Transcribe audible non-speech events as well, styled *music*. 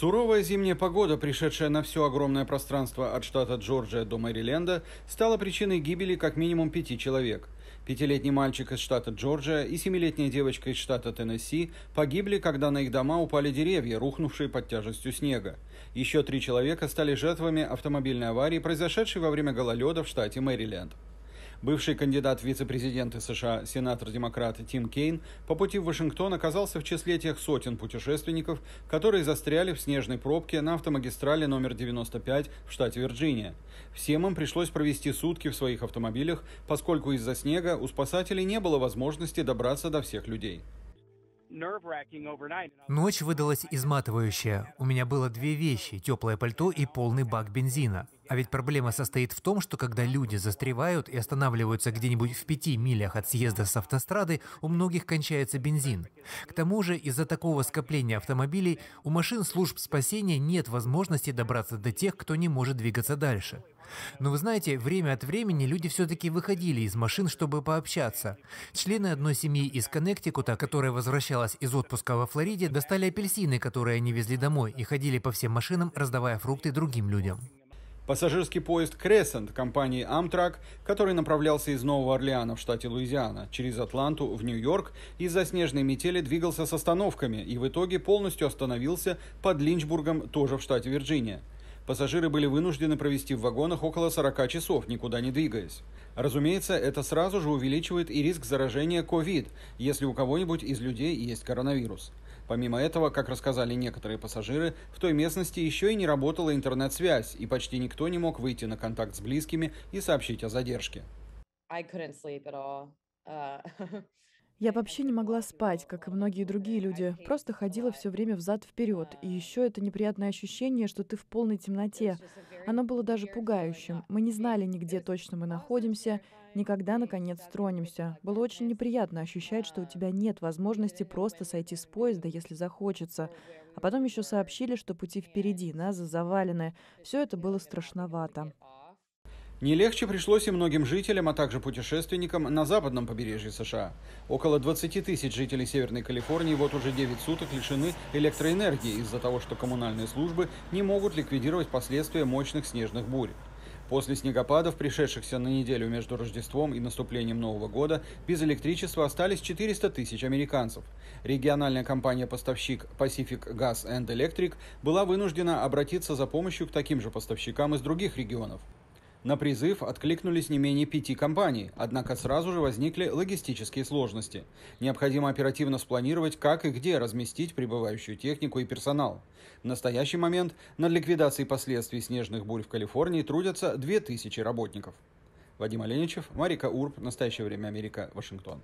Суровая зимняя погода, пришедшая на все огромное пространство от штата Джорджия до Мэриленда, стала причиной гибели как минимум пяти человек. Пятилетний мальчик из штата Джорджия и семилетняя девочка из штата Теннесси погибли, когда на их дома упали деревья, рухнувшие под тяжестью снега. Еще три человека стали жертвами автомобильной аварии, произошедшей во время гололеда в штате Мэриленд. Бывший кандидат в вице-президенты США, сенатор-демократ Тим Кейн, по пути в Вашингтон оказался в числе тех сотен путешественников, которые застряли в снежной пробке на автомагистрали номер 95 в штате Вирджиния. Всем им пришлось провести сутки в своих автомобилях, поскольку из-за снега у спасателей не было возможности добраться до всех людей. Ночь выдалась изматывающая. У меня было две вещи – теплое пальто и полный бак бензина. А ведь проблема состоит в том, что когда люди застревают и останавливаются где-нибудь в пяти милях от съезда с автострады, у многих кончается бензин. К тому же из-за такого скопления автомобилей у машин служб спасения нет возможности добраться до тех, кто не может двигаться дальше. Но вы знаете, время от времени люди все-таки выходили из машин, чтобы пообщаться. Члены одной семьи из Коннектикута, которая возвращалась из отпуска во Флориде, достали апельсины, которые они везли домой, и ходили по всем машинам, раздавая фрукты другим людям. Пассажирский поезд «Кресент» компании Amtrak, который направлялся из Нового Орлеана в штате Луизиана через Атланту в Нью-Йорк, из-за снежной метели двигался с остановками и в итоге полностью остановился под Линчбургом, тоже в штате Вирджиния. Пассажиры были вынуждены провести в вагонах около 40 часов, никуда не двигаясь. Разумеется, это сразу же увеличивает и риск заражения COVID, если у кого-нибудь из людей есть коронавирус. Помимо этого, как рассказали некоторые пассажиры, в той местности еще и не работала интернет-связь, и почти никто не мог выйти на контакт с близкими и сообщить о задержке. I couldn't sleep at all. Uh... *laughs* Я вообще не могла спать, как и многие другие люди. Просто ходила все время взад вперед. И еще это неприятное ощущение, что ты в полной темноте. Оно было даже пугающим. Мы не знали нигде точно мы находимся, никогда наконец тронемся. Было очень неприятно ощущать, что у тебя нет возможности просто сойти с поезда, если захочется. А потом еще сообщили, что пути впереди, нас завалены. Все это было страшновато. Не легче пришлось и многим жителям, а также путешественникам на западном побережье США. Около 20 тысяч жителей Северной Калифорнии вот уже 9 суток лишены электроэнергии из-за того, что коммунальные службы не могут ликвидировать последствия мощных снежных бурь. После снегопадов, пришедшихся на неделю между Рождеством и наступлением Нового года, без электричества остались 400 тысяч американцев. Региональная компания-поставщик Pacific Gas and Electric была вынуждена обратиться за помощью к таким же поставщикам из других регионов. На призыв откликнулись не менее пяти компаний, однако сразу же возникли логистические сложности. Необходимо оперативно спланировать, как и где разместить прибывающую технику и персонал. В настоящий момент над ликвидацией последствий снежных бурь в Калифорнии трудятся 2000 работников. Вадим Оленичев, Марика Урб, «Настоящее время Америка», Вашингтон.